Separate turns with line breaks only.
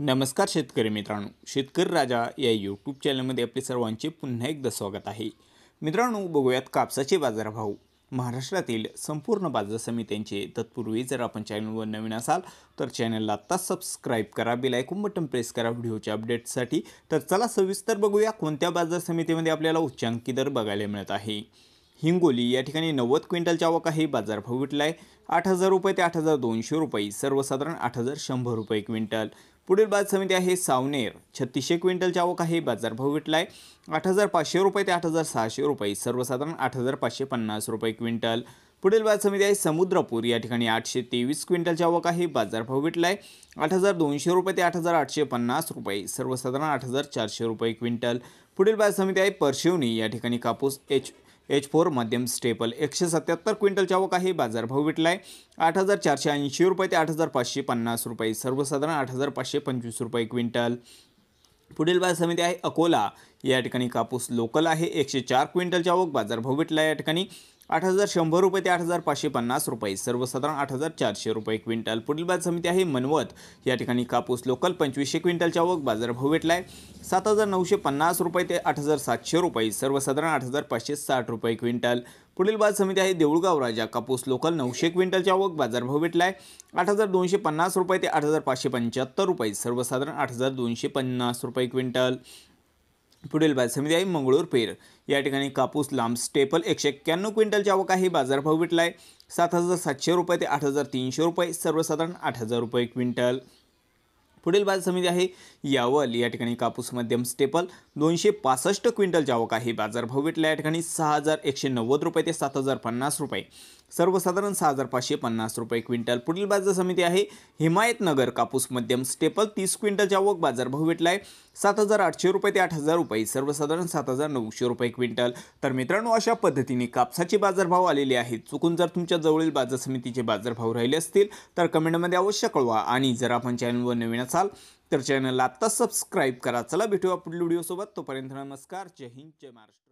नमस्कार शेतकरी मित्रांनो शेतकरी राजा या यूट्यूब चॅनलमध्ये आपले सर्वांचे पुन्हा एकदा स्वागत आहे मित्रांनो बघूयात कापसाचे बाजारभाव महाराष्ट्रातील संपूर्ण बाजार समित्यांचे तत्पूर्वी जर आपण चॅनलवर नवीन असाल तर चॅनलला आत्ता सबस्क्राईब करा बेल आयकॉन बटन प्रेस करा व्हिडिओच्या अपडेटसाठी तर चला सविस्तर बघूया कोणत्या बाजार समितीमध्ये आपल्याला उच्चांकी दर बघायला मिळत आहे हिंगोली या ठिकाणी नव्वद क्विंटलच्या आवक आहे बाजारभाव विटला आहे आठ हजार रुपये ते आठ हजार दोनशे रुपये सर्वसाधारण आठ हजार शंभर रुपये क्विंटल पुढील बाजार समिती आहे सावनेर छत्तीसशे क्विंटलच्या आवक आहे बाजारभाव भेटला आहे आठ हजार पाचशे रुपये ते आठ हजार सहाशे रुपये सर्वसाधारण आठ हजार पाचशे पन्नास रुपये क्विंटल पुढील बाद समिती आहे समुद्रपूर या ठिकाणी आठशे तेवीस क्विंटलच्या आवक आहे बाजारभाव भेटला आहे आठ हजार दोनशे रुपये ते आठ हजार आठशे पन्नास रुपये सर्वसाधारण आठ हजार चारशे रुपये क्विंटल पुढील बाद समिती आहे परशिवनी या ठिकाणी कापूस एच एच फोर मध्यम स्टेपल एकशे सत्याहत्तर क्विंटलची आवक आहे बाजारभाव विटला आहे आठ हजार चारशे ऐंशी रुपये ते आठ हजार पाचशे पन्नास रुपये सर्वसाधारण आठ हजार पाचशे पंचवीस रुपये क्विंटल पुढील बाजार समिती आहे अकोला या ठिकाणी कापूस लोकल आहे एकशे चार क्विंटलची आवक बाजारभाव विटला या ठिकाणी आठ हजार शंभर रुपये ते आठ हजार पाचशे पन्नास रुपये सर्वसाधारण आठ हजार चारशे रुपये क्विंटल पुढील बाजार समिती आहे मनवत या ठिकाणी कापूस लोकल पंचवीसशे क्विंटलच्या वग बाजारभाव भेटला आहे सात हजार नऊशे पन्नास रुपये ते आठ हजार सातशे रुपये सर्वसाधारण आठ हजार पाचशे साठ रुपये क्विंटल पुढील बाजार समिती आहे देऊळगाव राजा कापूस लोकल नऊशे क्विंटलच्या आवक बाजारभाव भेटला आहे आठ हजार दोनशे पन्नास रुपये ते आठ हजार पाचशे पंच्याहत्तर रुपये सर्वसाधारण आठ हजार दोनशे पन्नास रुपये क्विंटल पुढील बाजार समिती आहे मंगळूर पेर या ठिकाणी कापूस लांब स्टेपल एकशे एक्क्याण्णव क्विंटलची आवक आहे बाजारभाव भेटला आहे सात हजार सातशे रुपये ते आठ हजार तीनशे रुपये सर्वसाधारण आठ हजार रुपये क्विंटल पुढील बाजार समिती आहे यावल या ठिकाणी कापूस मध्यम स्टेपल दोनशे पासष्ट क्विंटल आवक आहे बाजारभाव भेटला या ठिकाणी सहा हजार एकशे नव्वद रुपये ते सात हजार पन्नास रुपये सर्वसाधारण सहा हजार पाचशे पन्नास रुपये क्विंटल पुढील बाजार समिती आहे हिमायतनगर कापूस मध्यम स्टेपल तीस क्विंटलच्या वक बाजारभाव भेटला आहे सात हजार आठशे रुपये ते आठ हजार रुपये सर्वसाधारण सात हजार नऊशे रुपये क्विंटल तर मित्रांनो अशा पद्धतीने कापसाचे बाजारभाव आलेले आहेत चुकून जर तुमच्या जवळील बाजार समितीचे बाजारभाव राहिले असतील तर कमेंटमध्ये अवश्य कळवा आणि जर आपण चॅनलवर नवीन असाल तर चॅनलला आत्ताच सबस्क्राईब करा चला भेटूया पुढील व्हिडिओसोबत तोपर्यंत नमस्कार जय हिंद जय महाराष्ट्र